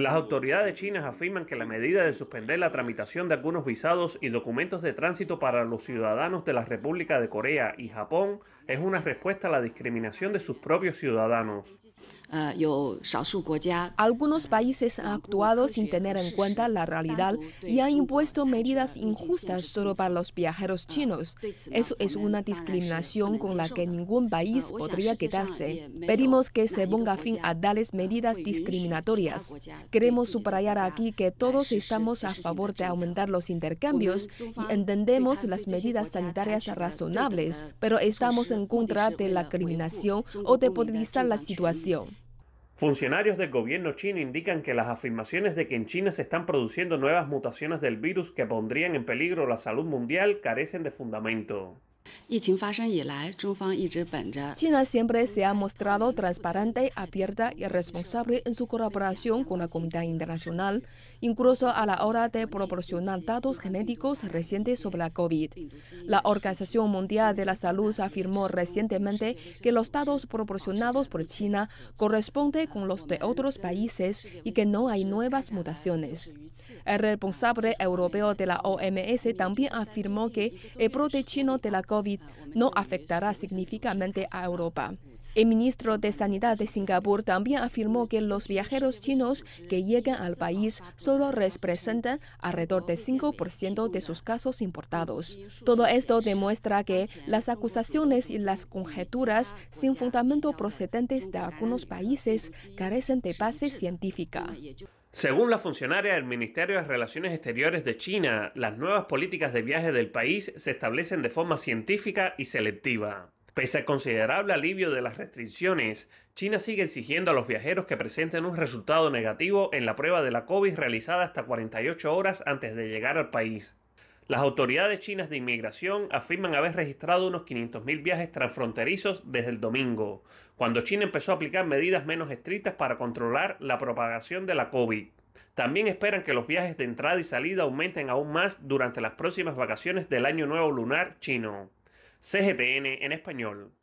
Las autoridades chinas afirman que la medida de suspender la tramitación de algunos visados y documentos de tránsito para los ciudadanos de la República de Corea y Japón es una respuesta a la discriminación de sus propios ciudadanos. Algunos países han actuado sin tener en cuenta la realidad y han impuesto medidas injustas solo para los viajeros chinos. Eso es una discriminación con la que ningún país podría quedarse. Pedimos que se ponga fin a tales medidas discriminatorias. Queremos subrayar aquí que todos estamos a favor de aumentar los intercambios y entendemos las medidas sanitarias razonables, pero estamos en contra de la discriminación o de politizar la situación. Funcionarios del gobierno chino indican que las afirmaciones de que en China se están produciendo nuevas mutaciones del virus que pondrían en peligro la salud mundial carecen de fundamento. China siempre se ha mostrado transparente, abierta y responsable en su colaboración con la comunidad internacional, incluso a la hora de proporcionar datos genéticos recientes sobre la COVID. La Organización Mundial de la Salud afirmó recientemente que los datos proporcionados por China corresponden con los de otros países y que no hay nuevas mutaciones. El responsable europeo de la OMS también afirmó que el brote chino de la COVID no afectará significativamente a Europa. El ministro de Sanidad de Singapur también afirmó que los viajeros chinos que llegan al país solo representan alrededor del 5% de sus casos importados. Todo esto demuestra que las acusaciones y las conjeturas sin fundamento procedentes de algunos países carecen de base científica. Según la funcionaria del Ministerio de Relaciones Exteriores de China, las nuevas políticas de viaje del país se establecen de forma científica y selectiva. Pese al considerable alivio de las restricciones, China sigue exigiendo a los viajeros que presenten un resultado negativo en la prueba de la COVID realizada hasta 48 horas antes de llegar al país. Las autoridades chinas de inmigración afirman haber registrado unos 500.000 viajes transfronterizos desde el domingo, cuando China empezó a aplicar medidas menos estrictas para controlar la propagación de la COVID. También esperan que los viajes de entrada y salida aumenten aún más durante las próximas vacaciones del Año Nuevo Lunar chino. CGTN en español.